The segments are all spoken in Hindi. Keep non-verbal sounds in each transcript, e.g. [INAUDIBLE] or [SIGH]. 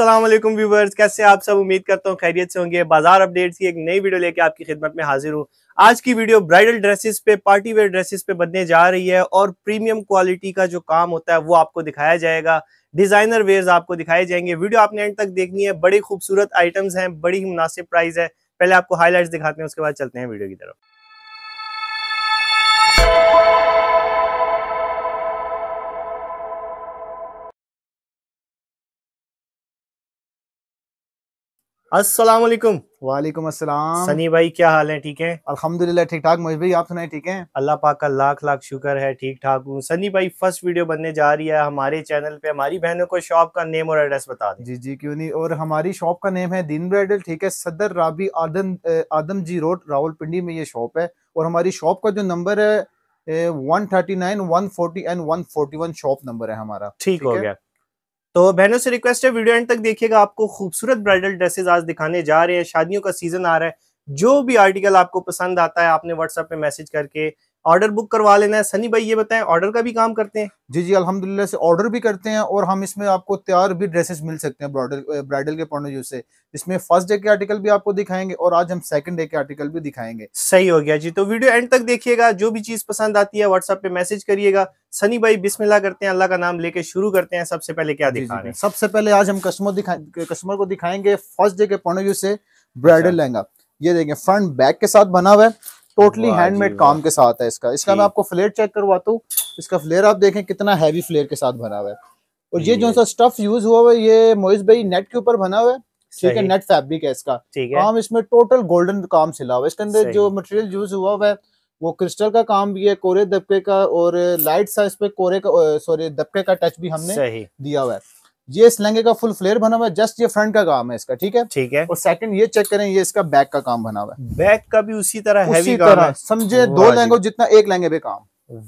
असलम व्यूवर्स कैसे आप सब उम्मीद करता हूँ खैरियत से होंगे बाजार अपडेट्स की एक नई वीडियो लेके आपकी खिदमत में हाजिर हूँ आज की वीडियो ब्राइडल ड्रेसेस पे पार्टी वेयर ड्रेसेस पे बनने जा रही है और प्रीमियम क्वालिटी का जो काम होता है वो आपको दिखाया जाएगा डिजाइनर वेयर्स आपको दिखाए जाएंगे वीडियो आपने एंड तक देखनी है बड़ी खूबसूरत आइटम्स हैं बड़ी ही मुनासिब प्राइस है पहले आपको हाईलाइट्स दिखाते हैं उसके बाद चलते हैं वीडियो की तरफ अस्सलाम वालेकुम वालेकुम अस्सलाम सनी भाई क्या हाल है ठीक है अल्हम्दुलिल्लाह ठीक ठाक मोहित भाई आप सुनाए ठीक है अल्लाह पाक का लाख लाख शुक्र है ठीक ठाक हूँ सनी भाई फर्स्ट वीडियो बनने जा रही है हमारे चैनल पे हमारी बहनों को शॉप का नेम और एड्रेस बता दें जी जी क्यों नहीं और हमारी शॉप का नेम है दीन ब्राइडल ठीक है सदर राबी आदम आदम जी रोड पिंडी में ये शॉप है और हमारी शॉप का जो नंबर है one thirty nine one forty and one forty one shop number है हमारा ठीक हो गया तो बहनों से रिक्वेस्ट है वीडियो एंड तक देखिएगा आपको खूबसूरत ब्राइडल ड्रेसेस आज दिखाने जा रहे हैं शादियों का सीजन आ रहा है जो भी आर्टिकल आपको पसंद आता है आपने व्हाट्सएप पे मैसेज करके ऑर्डर बुक करवा लेना है सनी भाई ये बताएं ऑर्डर का भी काम करते हैं जी जी अल्हम्दुलिल्लाह से ऑर्डर भी करते हैं और हम इसमें आपको तैयार भी ड्रेसेस मिल सकते हैं ब्राइडल के पॉइंट ऑफ व्यू से इसमें फर्स्ट डे के आर्टिकल भी आपको दिखाएंगे और आज हम सेकंड डे के आर्टिकल भी दिखाएंगे सही हो गया जी तो वीडियो एंड तक देखिएगा जो भी चीज पसंद आती है व्हाट्सएप पे मैसेज करिएगा सनी भाई बिस्मिल्ला करते हैं अल्लाह का नाम लेके शुरू करते हैं सबसे पहले क्या दिखा रहे हैं सबसे पहले आज हम कस्टमर दिखा कस्टमर को दिखाएंगे फर्स्ट डे के पॉइंट ऑफ व्यू से ब्राइडल अच्छा। लहंगा ये देखें फ्रंट बैक के साथ बना हुआ है टोटली हैंडमेड काम के साथ है इसका इसका मैं आपको फ्लेयर चेक करवाता हूँ इसका फ्लेयर आप देखें कितना हैवी फ्लेयर के साथ बना हुआ है और ये जो सा स्टफ यूज हुआ हुआ है ये मोहित भाई नेट के ऊपर बना हुआ है ठीक है नेट फैब्रिक है इसका काम इसमें टोटल गोल्डन काम सिला हुआ है इसके अंदर जो मटेरियल यूज हुआ हुआ है वो क्रिस्टल का काम भी है कोरे दबके का और लाइट सा इस पे कोरे का सॉरी दबके का टच भी हमने दिया हुआ है ये इस लहंगे का फुल फ्लेयर बना हुआ है जस्ट ये फ्रंट का काम है इसका ठीक है ठीक है और सेकंड ये चेक करें ये इसका बैक का काम बना हुआ है बैक का भी उसी तरह उसी तरह समझे दो लहंगो जितना एक लहंगे पे काम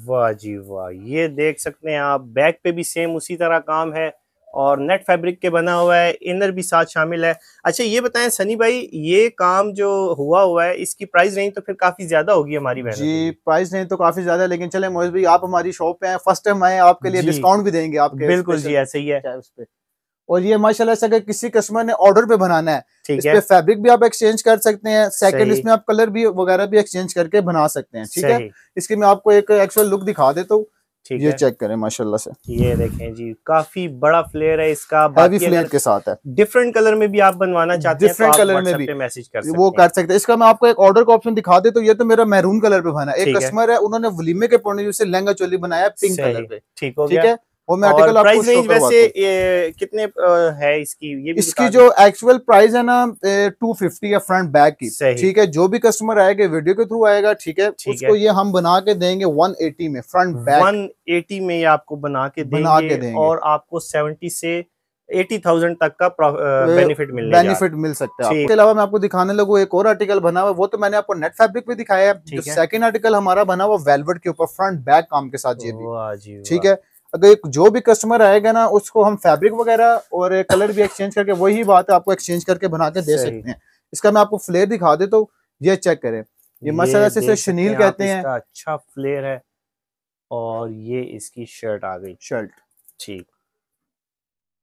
वाह जी वाह ये देख सकते हैं आप बैक पे भी सेम उसी तरह काम है और नेट फैब्रिक के बना हुआ है इनर भी साथ शामिल है अच्छा ये बताएं सनी भाई ये काम जो हुआ हुआ है इसकी प्राइस रेंज तो फिर काफी ज्यादा होगी हमारी बहन जी प्राइस रेंज तो काफी ज्यादा है लेकिन चले मोहित भाई आप हमारी शॉप पे आए फर्स्ट टाइम आए आपके लिए डिस्काउंट भी देंगे आपके बिल्कुल जी ऐसे ही है और ये माशाल्लाह से अगर किसी कस्टमर ने ऑर्डर पे बनाना है ठीक है फैब्रिक भी आप एक्सचेंज कर सकते हैं सेकंड इसमें आप कलर भी वगैरह भी एक्सचेंज करके बना सकते हैं ठीक है इसके मैं आपको एक एक्चुअल लुक दिखा देता हूँ ठीक ये चेक करें माशाल्लाह से ये देखें जी काफी बड़ा फ्लेयर है इसका हैवी फ्लेयर के साथ है डिफरेंट कलर में भी आप बनवाना चाहते हैं डिफरेंट तो कलर में भी मैसेज कर सकते वो कर सकते हैं इसका मैं आपको एक ऑर्डर का ऑप्शन दिखा दे तो ये तो मेरा मैरून कलर पे बना एक कस्टमर है उन्होंने वलीमे के पौने से लहंगा चोली बनाया पिंक कलर पे ठीक है होम्योटिकल प्राइस रेंज वैसे ये कितने है इसकी ये भी इसकी जो एक्चुअल प्राइस है ना 250 फिफ्टी है फ्रंट बैक की ठीक है जो भी कस्टमर आएगा वीडियो के थ्रू आएगा ठीक है उसको ये हम बना के देंगे 180 में फ्रंट बैक 180 में ये आपको बना के देंगे, बना के देंगे और आपको 70 से 80,000 तक का बेनिफिट मिल बेनिफिट मिल सकता है इसके अलावा मैं आपको दिखाने लगू एक और आर्टिकल बना हुआ वो तो मैंने आपको नेट फैब्रिक पे दिखाया है सेकंड आर्टिकल हमारा बना हुआ वेलवेट के ऊपर फ्रंट बैक काम के साथ ठीक है अगर जो भी कस्टमर आएगा ना उसको हम फैब्रिक वगैरह और कलर भी एक्सचेंज करके वही बात आपको एक्सचेंज करके बना के दे सकते हैं इसका मैं आपको फ्लेयर दिखा दे तो ये चेक करें ये मसाला से शनील कहते हैं अच्छा फ्लेयर है और ये इसकी शर्ट आ गई शर्ट ठीक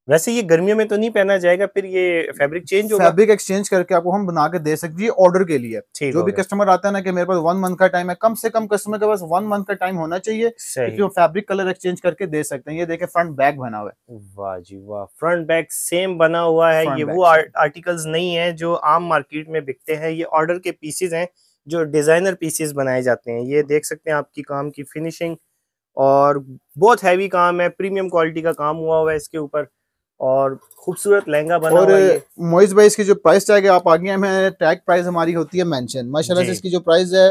वैसे ये गर्मियों में तो नहीं पहना जाएगा फिर ये फैब्रिक चेंज होगा फैब्रिक एक्सचेंज करके आपको हम बना के दे सकते हैं ऑर्डर के लिए जो भी कस्टमर आता है ना कि मेरे पास वन मंथ का टाइम है कम से कम कस्टमर के पास वन मंथ का टाइम होना चाहिए क्योंकि हम फैब्रिक कलर एक्सचेंज करके दे सकते हैं ये देखे फ्रंट बैक बना हुआ है वाह जी वाह फ्रंट बैक सेम बना हुआ है ये वो आर्टिकल्स नहीं है जो आम मार्केट में बिकते हैं ये ऑर्डर के पीसेज है जो डिजाइनर पीसेज बनाए जाते हैं ये देख सकते हैं आपकी काम की फिनिशिंग और बहुत हैवी काम है प्रीमियम क्वालिटी का काम हुआ हुआ है इसके ऊपर और खूबसूरत लहंगा बना और मोइस भाई इसकी जो प्राइस टैग है आप आगे हमें टैग प्राइस हमारी होती है मेंशन माशाल्लाह इसकी जो प्राइस है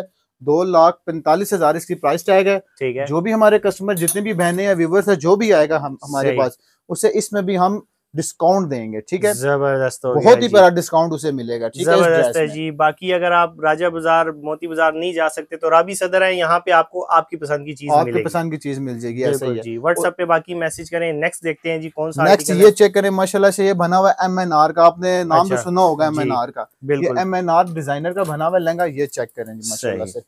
दो लाख पैंतालीस हजार इसकी प्राइस टैग है ठीक है जो भी हमारे कस्टमर जितने भी बहने या व्यूवर्स है जो भी आएगा हम हमारे पास उसे इसमें भी हम डिस्काउंट देंगे ठीक है जबरदस्त बहुत ही बड़ा डिस्काउंट उसे मिलेगा ठीक है जबरदस्त है जी बाकी अगर आप राजा बाजार मोती बाजार नहीं जा सकते तो राबी सदर है यहाँ पे आपको आपकी पसंद की चीज आपकी पसंद की चीज मिल जाएगी ऐसे जी व्हाट्सएप पे बाकी मैसेज करें नेक्स्ट देखते हैं जी कौन सा नेक्स्ट ये चेक करें माशाला से ये बना हुआ एम एन आर का आपने नाम तो अच्छा। सुना होगा एम एन आर का एम एन आर डिजाइनर का बना हुआ लहंगा ये चेक करें जी माशाला से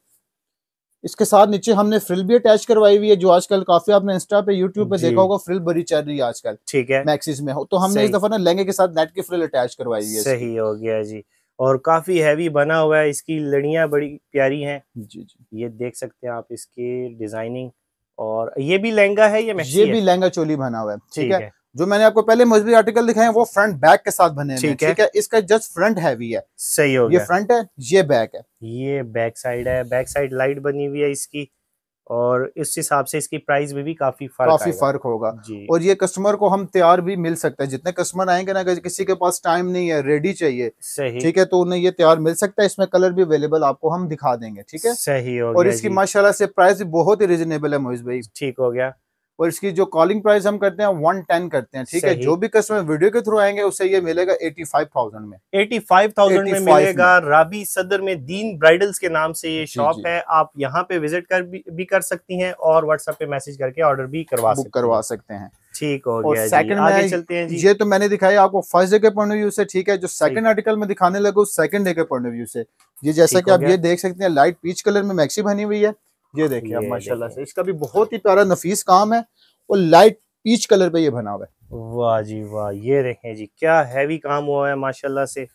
इसके साथ नीचे हमने फ्रिल भी अटैच करवाई हुई है जो आजकल काफी आपने इंस्टा पे यूट्यूब पे देखा होगा फ्रिल बड़ी चल रही है आजकल ठीक है मैक्सिस में हो तो हमने इस दफा ना लहंगे के साथ नेट की फ्रिल अटैच करवाई हुई है सही हो गया जी और काफी हैवी बना हुआ है इसकी लड़िया बड़ी प्यारी है जी जी ये देख सकते हैं आप इसकी डिजाइनिंग और ये भी लहंगा है ये ये भी लहंगा चोली बना हुआ है ठीक है जो मैंने आपको पहले मजबूत आर्टिकल दिखाए वो फ्रंट बैक के साथ बने ठीक है।, है इसका जस्ट फ्रंट हैवी है सही हो ये फ्रंट है ये बैक है ये बैक साइड है बैक साइड लाइट बनी हुई है इसकी और इस हिसाब से इसकी प्राइस भी, भी काफी फर्क काफी फर्क होगा और ये कस्टमर को हम तैयार भी मिल सकता है जितने कस्टमर आएंगे ना अगर किसी के पास टाइम नहीं है रेडी चाहिए सही ठीक है तो उन्हें ये तैयार मिल सकता है इसमें कलर भी अवेलेबल आपको हम दिखा देंगे ठीक है सही हो और इसकी माशाल्लाह से प्राइस भी बहुत ही रिजनेबल है मोहित भाई ठीक हो गया और इसकी जो कॉलिंग प्राइस हम करते हैं वन टेन करते हैं ठीक है जो भी कस्टमर वीडियो के थ्रू आएंगे उसे ये मिलेगा एटी फाइव थाउजेंड में एटी फाइव थाउजेंड में मिलेगा राबी सदर में दीन ब्राइडल्स के नाम से ये शॉप है आप यहाँ पे विजिट कर भी, भी कर सकती हैं और व्हाट्सएप पे मैसेज करके ऑर्डर भी करवा सकते करवा सकते हैं ठीक हो गया सेकंड चलते हैं जी ये तो मैंने दिखाया आपको फर्स्ट डे के पॉइंट ऑफ व्यू से ठीक है जो सेकंड आर्टिकल में दिखाने लगे सेकंड डे के पॉइंट ऑफ व्यू से ये जैसा कि आप ये देख सकते हैं लाइट पीच कलर में मैक्सी बनी हुई है ये हाँ, देखिए आप माशाल्लाह से इसका भी बहुत ही प्यारा नफीस काम है और लाइट पीच कलर पे ये बना हुआ है वाह जी वाह ये देखें जी क्या हैवी काम हुआ है माशाल्लाह से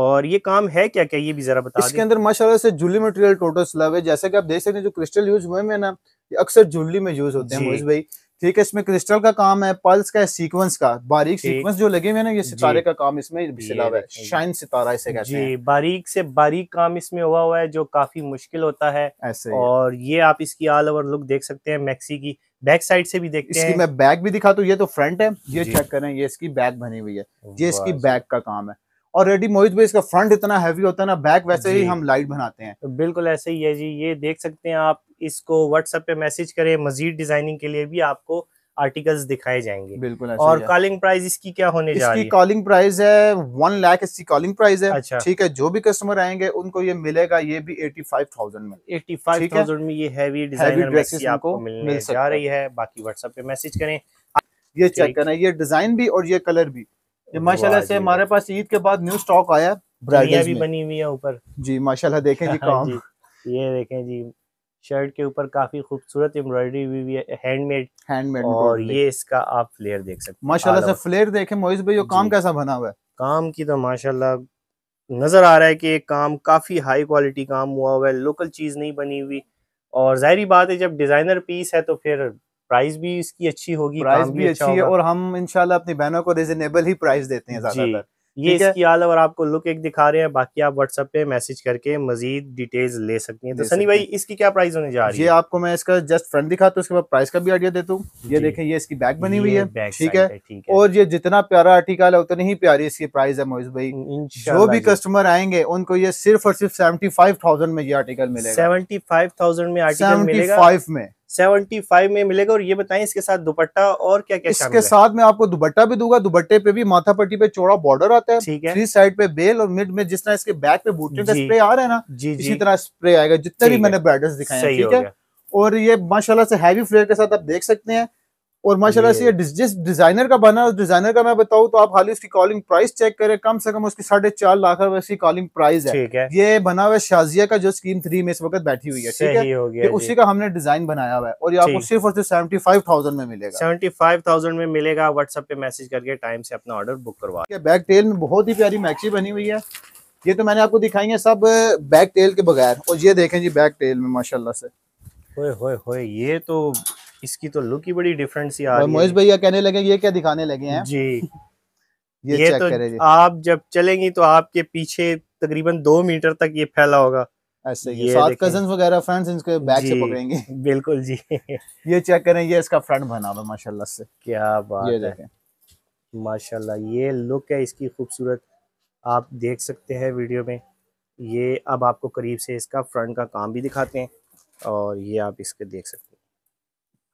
और ये काम है क्या क्या ये भी जरा बता इसके अंदर माशाल्लाह से जुली मटेरियल टोटल स्लब है जैसे कि आप देख सकते हैं जो क्रिस्टल यूज हुए हैं ना ये अक्सर जुली में यूज होते हैं भाई ठीक है इसमें क्रिस्टल का काम है पल्स का है सीक्वेंस का बारीक सीक्वेंस जो लगे हुए ना ये सितारे का काम इसमें है शाइन सितारा इसे कहते हैं बारीक से बारीक काम इसमें हुआ हुआ है जो काफी मुश्किल होता है ऐसे और ये आप इसकी ऑल ओवर लुक देख सकते हैं मैक्सी की बैक साइड से भी देखते इसकी हैं मैं बैक भी दिखा तो ये तो फ्रंट है ये चेक करें ये इसकी बैक बनी हुई है ये इसकी बैक का काम है और रेडी मोहित भाई इसका फ्रंट इतना हैवी होता है ना बैक वैसे ही हम लाइट बनाते हैं तो बिल्कुल ऐसे ही है जी ये देख सकते हैं आप इसको व्हाट्सएप पे मैसेज करें मजीद डिजाइनिंग के लिए भी आपको आर्टिकल्स दिखाए जाएंगे बिल्कुल और कॉलिंग प्राइस इसकी क्या होने जा रही है कॉलिंग प्राइस है वन लाख इसकी कॉलिंग प्राइस है अच्छा ठीक है जो भी कस्टमर आएंगे उनको ये मिलेगा ये भी एटी फाइव थाउजेंड में एटी फाइव थाउजेंड में ये हैवी डिजाइनर आपको मिलने जा रही है बाकी व्हाट्सएप पे मैसेज करें ये चेक करना ये डिजाइन भी और ये कलर भी ये माशाल्लाह से हमारे पास ईद के बाद न्यू स्टॉक आया ब्राइडल भी बनी हुई है ऊपर जी माशाल्लाह देखें जी हाँ काम ये देखें जी शर्ट के ऊपर काफी खूबसूरत एम्ब्रॉयडरी हुई हुई है हैंडमेड हैंडमेड और ये इसका आप फ्लेयर देख सकते हैं माशाल्लाह से फ्लेयर देखें मोइज भाई ये काम कैसा बना हुआ है काम की तो माशाल्लाह नजर आ रहा है कि ये काम काफी हाई क्वालिटी काम हुआ हुआ है लोकल चीज नहीं बनी हुई और जाहिर बात है जब डिजाइनर पीस है तो फिर प्राइस भी इसकी अच्छी होगी प्राइस भी अच्छी अच्छा है और हम इनशाला अपनी बहनों को रिजनेबल ही प्राइस देते हैं ज्यादातर ये इसकी आल और आपको लुक एक दिखा रहे हैं बाकी आप व्हाट्सएप पे मैसेज करके मजीद डिटेल्स ले सकती हैं तो सनी भाई इसकी क्या प्राइस होने जा रही है ये आपको मैं इसका जस्ट फ्रंट दिखा तो उसके बाद प्राइस का भी आइडिया देता हूँ ये देखें ये इसकी बैग बनी हुई है ठीक है और ये जितना प्यारा आर्टिकल है उतनी ही प्यारी इसकी प्राइस है मोहित भाई जो भी कस्टमर आएंगे उनको ये सिर्फ और सिर्फ सेवेंटी में ये आर्टिकल मिलेगा सेवेंटी में आर्टिकल फाइव में सेवेंटी फाइव में मिलेगा और ये बताएं इसके साथ दुपट्टा और क्या क्या इसके साथ में आपको दुपट्टा भी दूंगा दुपट्टे पे भी माथा पट्टी पे चौड़ा बॉर्डर आता है ठीक है थ्री साइड पे बेल और मिड में जिस तरह इसके बैक पे बूटे का स्प्रे आ रहा है ना जी, जी इसी तरह स्प्रे आएगा जितने भी मैंने ब्राइडल्स दिखाए ठीक है और ये माशाला से हैवी फ्लेयर के साथ आप देख सकते हैं और माशाल्लाह से ये जिस डिजाइनर का बना उस डिजाइनर का मैं बताऊं तो आप खाली उसकी कॉलिंग प्राइस चेक करें कम से कम उसकी साढ़े चार लाख रुपए की कॉलिंग प्राइस है।, है ये बना हुआ शाजिया का जो स्कीम थ्री में इस वक्त बैठी हुई है ठीक है उसी का हमने डिजाइन बनाया हुआ है और ये आपको सिर्फ और सिर्फ सेवेंटी फाइव थाउजेंड में मिलेगा सेवेंटी फाइव थाउजेंड में मिलेगा व्हाट्सएप पे मैसेज करके टाइम से अपना ऑर्डर बुक करवा बैक टेल में बहुत ही प्यारी मैक्सी बनी हुई है ये तो मैंने आपको दिखाई है सब बैक टेल के बगैर और ये देखें जी बैक टेल में माशाला से होए होए होए ये तो इसकी तो लुक ही बड़ी डिफरेंट सी आ रही है मोहित भैया कहने लगे ये क्या दिखाने लगे हैं जी [LAUGHS] ये, ये चेक तो आप जब चलेंगी तो आपके पीछे तकरीबन दो मीटर तक ये फैला होगा ऐसे ये कजन वगैरह फ्रेंड्स इनके बैक से पकड़ेंगे [LAUGHS] बिल्कुल जी ये चेक करें ये इसका फ्रंट बना हुआ माशाल्लाह से क्या बात ये देखें माशाल्लाह ये लुक है इसकी खूबसूरत आप देख सकते हैं वीडियो में ये अब आपको करीब से इसका फ्रंट का काम भी दिखाते हैं और ये आप इसके देख सकते हैं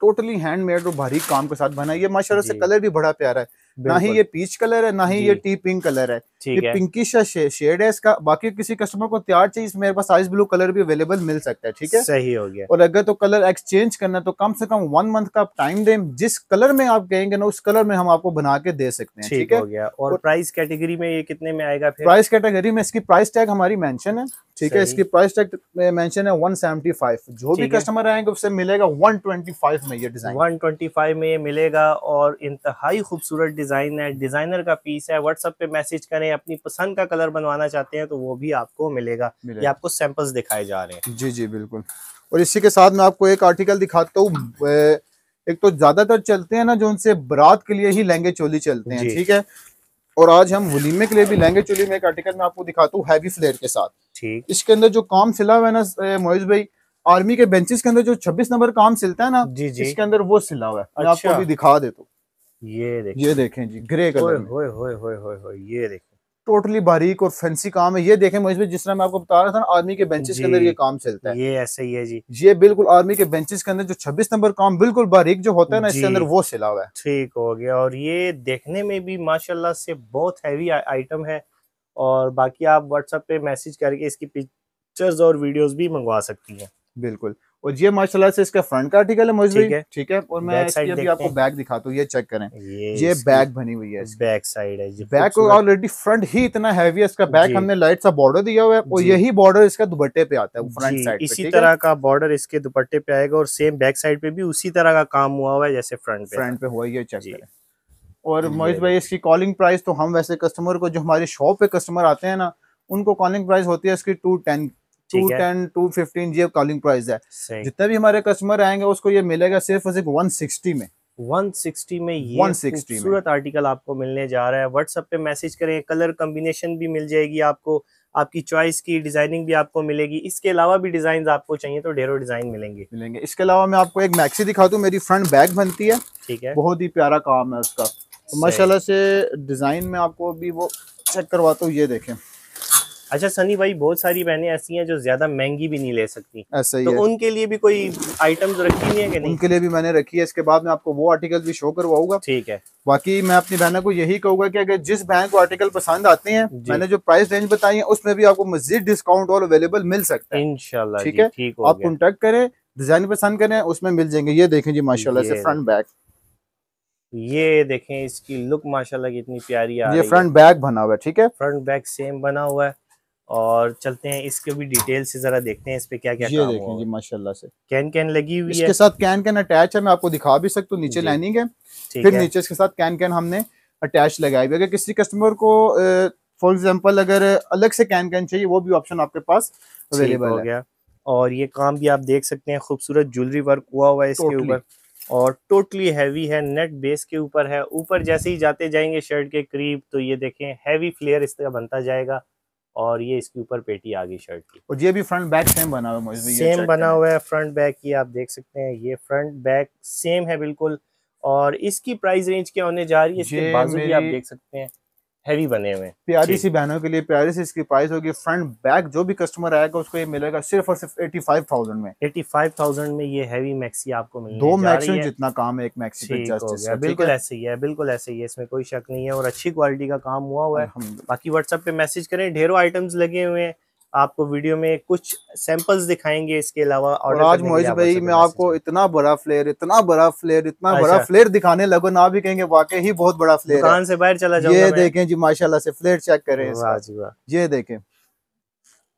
टोटली हैंडमेड और भारी काम के साथ बना ये माशाल्लाह से कलर भी बड़ा प्यारा है ना ही ये पीच कलर है ना ही ये टी पिंक कलर है ये पिंकिश शेड है इसका बाकी किसी कस्टमर को तैयार चाहिए मेरे पास आइस ब्लू कलर भी अवेलेबल मिल सकता है ठीक है सही हो गया और अगर तो कलर एक्सचेंज करना तो कम से कम वन मंथ का आप टाइम दें जिस कलर में आप कहेंगे ना उस कलर में हम आपको बना के दे सकते हैं ठीक है और प्राइस कैटेगरी में ये कितने में आएगा प्राइस कैटेगरी में इसकी प्राइस टैग हमारी मैंशन है ठीक है इसकी प्राइस टैग मैंशन है वन जो भी कस्टमर आएंगे उससे मिलेगा वन में ये डिजाइन वन में ये मिलेगा और इंतहाई खूबसूरत डिज़ाइन है डिज़ाइनर का पीस है व्हाट्सअप पे मैसेज करें अपनी पसंद का कलर बनवाना चाहते हैं तो वो भी आपको मिलेगा ये आपको सैंपल्स दिखाए जा रहे हैं जी जी बिल्कुल और इसी के साथ मैं आपको एक आर्टिकल दिखाता हूँ एक तो ज्यादातर चलते हैं ना जो उनसे बरात के लिए ही लहंगे चोली चलते हैं ठीक है और आज हम वलीमे के लिए भी लहंगे चोली में एक आर्टिकल में आपको दिखाता हूँ हैवी फ्लेयर के साथ ठीक इसके अंदर जो काम सिला हुआ है ना मोहिश भाई आर्मी के बेंचेस के अंदर जो 26 नंबर काम सिलता है ना जी जी इसके अंदर वो सिला हुआ है अच्छा। आपको भी दिखा देता हूँ ये देखें ये देखें जी ग्रे कलर होए होए होए होए होए ये देखें टोटली बारीक और फैंसी काम है ये देखें मजबूत जिस तरह मैं आपको बता रहा था ना आर्मी के बेंचेस के अंदर ये काम चलता है ये ऐसे ही है जी ये बिल्कुल आर्मी के बेंचेस के अंदर जो 26 नंबर काम बिल्कुल बारीक जो होता है ना इसके अंदर वो सिला हुआ है ठीक हो गया और ये देखने में भी माशाल्लाह से बहुत हैवी आइटम है और बाकी आप व्हाट्सएप पे मैसेज करके इसकी पिक्चर्स और वीडियोज भी मंगवा सकती है बिल्कुल और ये माशाल्लाह से इसका फ्रंट का आर्टिकल है ठीक है ठीक है और मैं इसकी अभी आपको बैक दिखाता हूँ ये चेक करें ये, ये बैक बनी हुई है बैक साइड है ये बैक ऑलरेडी फ्रंट ही इतना हैवी है इसका बैक हमने लाइट सा बॉर्डर दिया हुआ है और यही बॉर्डर इसका दुपट्टे पे आता है फ्रंट साइड इसी तरह का बॉर्डर इसके दुपट्टे पे आएगा और सेम बैक साइड पे भी उसी तरह का काम हुआ हुआ है जैसे फ्रंट फ्रंट पे हुआ ये चेक करें और मोहित भाई इसकी कॉलिंग प्राइस तो हम वैसे कस्टमर को जो हमारे शॉप पे कस्टमर आते हैं ना उनको कॉलिंग प्राइस होती है इसकी two ten two ten two fifteen जी कॉलिंग प्राइस है जितने भी हमारे कस्टमर आएंगे उसको ये मिलेगा सिर्फ और सिर्फ वन सिक्सटी में 160 में ये खूबसूरत आर्टिकल आपको मिलने जा रहा है व्हाट्सएप पे मैसेज करें कलर कम्बिनेशन भी मिल जाएगी आपको आपकी चॉइस की डिजाइनिंग भी आपको मिलेगी इसके अलावा भी डिजाइन आपको चाहिए तो ढेरों डिजाइन मिलेंगे मिलेंगे इसके अलावा मैं आपको एक मैक्सी दिखा दूँ मेरी फ्रंट बैग बनती है ठीक है बहुत ही प्यारा काम है उसका तो माशाला से डिजाइन में आपको अभी वो चेक करवाता हूँ ये देखें अच्छा सनी भाई बहुत सारी बहनें ऐसी हैं जो ज्यादा महंगी भी नहीं ले सकती ऐसा हाँ, ही तो है। उनके लिए भी कोई आइटम तो रखी नहीं है कि नहीं उनके लिए भी मैंने रखी है इसके बाद में आपको वो आर्टिकल भी शो करवाऊंगा ठीक है बाकी मैं अपनी बहनों को यही कहूंगा कि अगर जिस बहन को आर्टिकल पसंद आते हैं मैंने जो प्राइस रेंज बताई है उसमें भी आपको मजीद डिस्काउंट और अवेलेबल मिल सकता है इनशाला ठीक है आप कॉन्टेक्ट करें डिजाइन पसंद करें उसमें मिल जाएंगे ये देखें जी माशाला से फ्रंट बैक ये देखें इसकी लुक माशाल्लाह की इतनी प्यारी आ ये फ्रंट बैक बना हुआ है ठीक है फ्रंट बैक सेम बना हुआ है और चलते हैं इसके भी डिटेल से जरा देखते हैं इस पे क्या क्या ये काम जी माशाल्लाह से कैन कैन लगी हुई इसके है। साथ कैन कैन अटैच है मैं आपको दिखा भी सकता हूँ नीचे लाइनिंग है फिर है। नीचे इसके साथ कैन कैन हमने अटैच लगाई हुई अगर किसी कस्टमर को फॉर एग्जाम्पल अगर अलग से कैन कैन चाहिए वो भी ऑप्शन आपके पास अवेलेबल हो गया और ये काम भी आप देख सकते हैं खूबसूरत ज्वेलरी वर्क हुआ हुआ है इसके ऊपर और टोटली हैवी है नेट बेस के ऊपर है ऊपर जैसे ही जाते जाएंगे शर्ट के करीब तो ये देखें हैवी फ्लेयर इस तरह बनता जाएगा और ये इसके ऊपर पेटी आ गई शर्ट की और ये भी फ्रंट बैक सेम बना हुआ है सेम बना हुआ है फ्रंट बैक ये आप देख सकते हैं ये फ्रंट बैक सेम है बिल्कुल और इसकी प्राइस रेंज क्या होने जा रही है इसके बाजू भी आप देख सकते हैं हैवी बने हुए प्यारी सी बहनों के लिए प्यारी सी इसकी प्राइस होगी फ्रंट बैक जो भी कस्टमर आएगा उसको ये मिलेगा सिर्फ और सिर्फ एटी फाइव थाउजेंड में एटी फाइव थाउजेंड में ये हैवी मैक्सी आपको मिलेगी दो मैक्सी जितना काम है एक मैक्सी बिल्कुल ऐसे ही है बिल्कुल ऐसे ही है इसमें कोई शक नहीं है और अच्छी क्वालिटी का काम हुआ हुआ है बाकी व्हाट्सएप पे मैसेज करें ढेरों आइटम्स लगे हुए हैं आपको वीडियो में कुछ सैंपल्स दिखाएंगे इसके अलावा और आज मोहित भाई मैं आपको इतना बड़ा फ्लेयर इतना बड़ा फ्लेयर इतना अच्छा। बड़ा फ्लेयर दिखाने लगो ना भी कहेंगे वाकई ही बहुत बड़ा फ्लेयर दुकान से बाहर चला जाओ ये देखें जी माशाल्लाह से फ्लेयर चेक करें ये देखें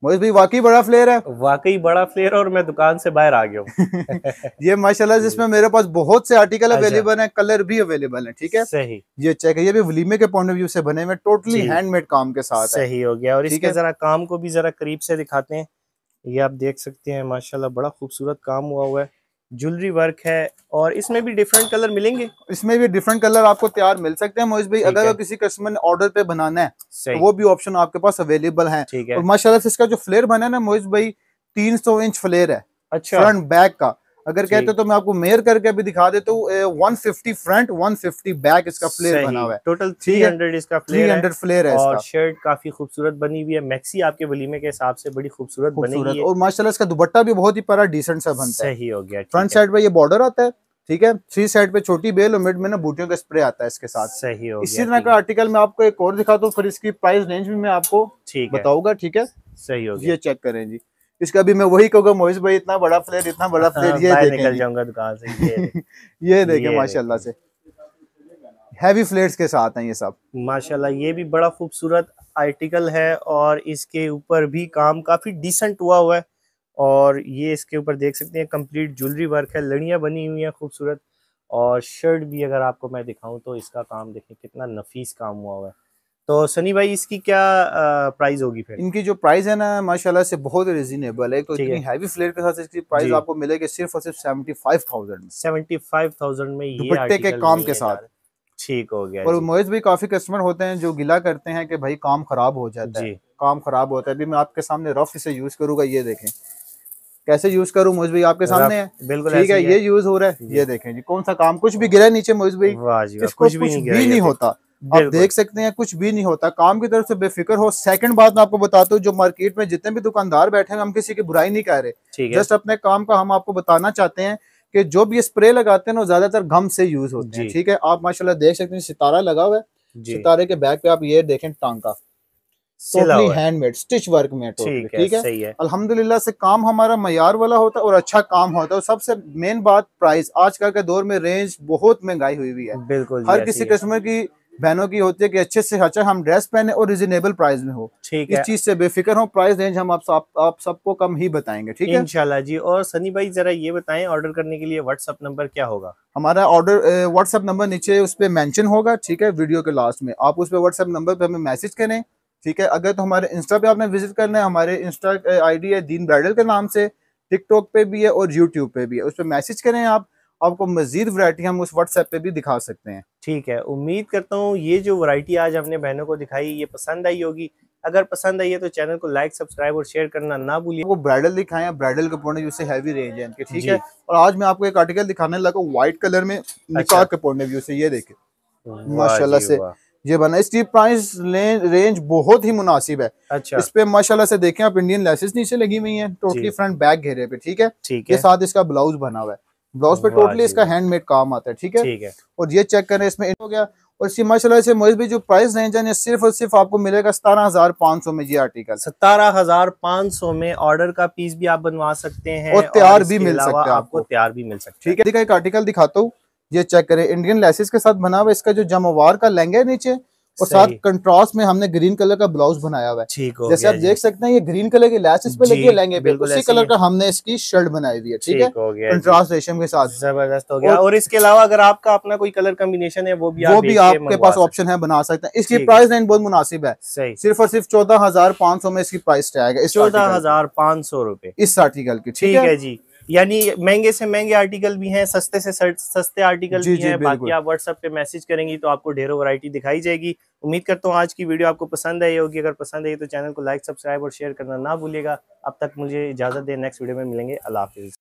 मोहित भाई वाकई बड़ा फ्लेयर है वाकई बड़ा फ्लेयर और मैं दुकान से बाहर आ गया हूँ [LAUGHS] ये माशाल्लाह जिसमें मेरे पास बहुत से आर्टिकल अवेलेबल अच्छा। हैं कलर भी अवेलेबल है ठीक है सही ये चेक है ये भी वलीमे के पॉइंट ऑफ व्यू से बने हुए टोटली हैंडमेड काम के साथ सही हो गया और इसके जरा काम को भी जरा करीब से दिखाते हैं ये आप देख सकते हैं माशाला बड़ा खूबसूरत काम हुआ हुआ है ज्वेलरी वर्क है और इसमें भी डिफरेंट कलर मिलेंगे इसमें भी डिफरेंट कलर आपको तैयार मिल सकते हैं भाई अगर है। किसी कस्टमर ने ऑर्डर पे बनाना है तो वो भी ऑप्शन आपके पास अवेलेबल है, है। माशाला से इसका जो फ्लेयर बना है ना मोहित भाई सौ इंच फ्लेयर है अच्छा फ्रंट बैक का अगर कहते तो मैं आपको मेयर करके भी दिखा देता हूँ one fifty front one fifty back इसका फ्लेयर बना हुआ है टोटल थ्री हंड्रेड इसका फ्लेयर हंड्रेड फ्लेयर है और शर्ट काफी खूबसूरत बनी हुई है मैक्सी आपके वलीमे के हिसाब से बड़ी खूबसूरत बनी हुई है और माशाल्लाह इसका दुपट्टा भी बहुत ही पारा डिसेंट सा बनता है सही हो गया फ्रंट साइड पे ये बॉर्डर आता है ठीक है थ्री साइड पे छोटी बेल और मिड में ना बूटियों का स्प्रे आता है इसके साथ सही हो इसी तरह का आर्टिकल मैं आपको एक और दिखाता हूँ फिर इसकी प्राइस रेंज भी मैं आपको बताऊंगा ठीक है सही हो ये चेक करें जी इसका भी मैं वही कहूंगा मोहिश भाई इतना बड़ा फ्लेयर इतना बड़ा फ्लेयर हाँ, ये देखें निकल जाऊंगा दुकान से ये, [LAUGHS] देखे देखें से हैवी फ्लेट्स के साथ हैं ये सब माशाल्लाह ये भी बड़ा खूबसूरत आर्टिकल है और इसके ऊपर भी काम काफ़ी डिसेंट हुआ हुआ है और ये इसके ऊपर देख सकते हैं कंप्लीट ज्वेलरी वर्क है लड़ियाँ बनी हुई हैं खूबसूरत और शर्ट भी अगर आपको मैं दिखाऊं तो इसका काम देखें कितना नफीस काम हुआ हुआ है तो सनी भाई इसकी क्या प्राइस होगी फिर इनकी जो प्राइस है ना माशाल्लाह से बहुत रिजनेबल है तो इतनी हैवी फ्लेयर के साथ इसकी प्राइस आपको मिलेगी सिर्फ और सिर्फ seventy five thousand seventy five thousand में दुपट्टे के काम के साथ ठीक हो गया और मोहित भी काफी कस्टमर होते हैं जो गिला करते हैं कि भाई काम खराब हो जाता है काम खराब होता है अभी मैं आपके सामने रफ इसे यूज करूंगा ये देखें कैसे यूज करूं मोहित भाई आपके सामने बिल्कुल ठीक है ये यूज हो रहा है ये देखें जी कौन सा काम कुछ भी गिरा नीचे मोहित भाई कुछ भी नहीं होता आप देख सकते हैं कुछ भी नहीं होता काम की तरफ से बेफिक्र हो सेकंड बात मैं आपको बताता हूँ जो मार्केट में जितने भी दुकानदार बैठे हैं हम किसी की बुराई नहीं कह रहे जस्ट अपने काम का हम आपको बताना चाहते हैं कि जो भी स्प्रे लगाते हैं ना ज्यादातर गम से यूज होते हैं ठीक है आप माशाल्लाह देख सकते हैं सितारा लगा हुआ है सितारे के बैक पे आप ये देखें टांका टोटली हैंडमेड स्टिच वर्क में ठीक है, है? अल्हम्दुलिल्लाह से काम हमारा मैार वाला होता है और अच्छा काम होता है और सबसे मेन बात प्राइस आजकल के दौर में रेंज बहुत महंगाई हुई हुई है बिल्कुल हर किसी कस्टमर की बहनों की होती है कि अच्छे से अच्छा हम ड्रेस पहने और रिजनेबल प्राइस में हो ठीक इस चीज से बेफिक्र हो प्राइस रेंज हम आप सब, आप सबको कम ही बताएंगे ठीक है इंशाल्लाह जी और सनी भाई जरा ये बताएं ऑर्डर करने के लिए व्हाट्सअप नंबर क्या होगा हमारा ऑर्डर व्हाट्सअप नंबर नीचे उस पर मैंशन होगा ठीक है वीडियो के लास्ट में आप उस पर व्हाट्सअप नंबर पर हमें मैसेज करें ठीक है अगर तो हमारे इंस्टा पे आपने विजिट करना है हमारे इंस्टा आईडी है दीन ब्राइडल के नाम से टिकटॉक पे भी है और यूट्यूब पे भी है उस पर मैसेज करें आप आपको मजीद वरायटी हम उस व्हाट्सएप पे भी दिखा सकते हैं ठीक है उम्मीद करता हूँ ये जो वरायटी आज हमने बहनों को दिखाई ये पसंद आई होगी अगर पसंद आई है तो चैनल को लाइक सब्सक्राइब और शेयर करना ना भूलिए वो ब्राइडल दिखाएं ब्राइडल कपोड़े जिससे हैवी रेंज है इनके ठीक है और आज मैं आपको एक आर्टिकल दिखाने लगा व्हाइट कलर में अच्छा। निकाह कपोड़े व्यू से ये देखे माशाला से ये बना इसकी प्राइस रेंज बहुत ही मुनासिब है अच्छा इस पे माशाल्लाह से देखें आप इंडियन लेसेस नीचे लगी हुई है टोटली फ्रंट बैक घेरे पे ठीक है ठीक है साथ इसका ब्लाउज बना हुआ है ब्लाउज पे टोटली इसका हैंडमेड काम आता है ठीक है ठीक है और ये चेक करें इसमें हो गया और इसी माशाल्लाह से मोहित भी जो प्राइस रेंज है सिर्फ और सिर्फ आपको मिलेगा सतारह हजार पाँच सौ में ये आर्टिकल सतारह हजार पाँच सौ में ऑर्डर का पीस भी आप बनवा सकते हैं और तैयार भी मिल सकता है आपको तैयार भी मिल सकता है ठीक है एक आर्टिकल दिखाता हूँ ये चेक करें इंडियन लेसिस के साथ बना हुआ इसका जो जमवार का लहंगा है नीचे और साथ कंट्रास्ट में हमने ग्रीन कलर का ब्लाउज बनाया हुआ है जैसे आप देख सकते हैं ये ग्रीन कलर की लैस इस पे लगी लेंगे उसी कलर का हमने इसकी शर्ट बनाई हुई है ठीक है कंट्रास्ट रेशम के साथ जबरदस्त हो गया और इसके अलावा अगर आपका अपना कोई कलर कॉम्बिनेशन है वो भी वो भी आपके पास ऑप्शन है बना सकते हैं इसकी प्राइस रेंज बहुत मुनासिब है सिर्फ और सिर्फ चौदह हजार सौ में इसकी प्राइस आएगा चौदह हजार पाँच सौ रूपए इस आर्टिकल की ठीक है जी यानी महंगे से महंगे आर्टिकल भी हैं सस्ते से सस्ते आर्टिकल जी, भी हैं बाकी आप व्हाट्सएप पे मैसेज करेंगी तो आपको ढेरों वैरायटी दिखाई जाएगी उम्मीद करता हूँ आज की वीडियो आपको पसंद आई होगी अगर पसंद आई तो चैनल को लाइक सब्सक्राइब और शेयर करना ना भूलिएगा अब तक मुझे इजाजत दें नेक्स्ट वीडियो में मिलेंगे अल्लाह हाफिज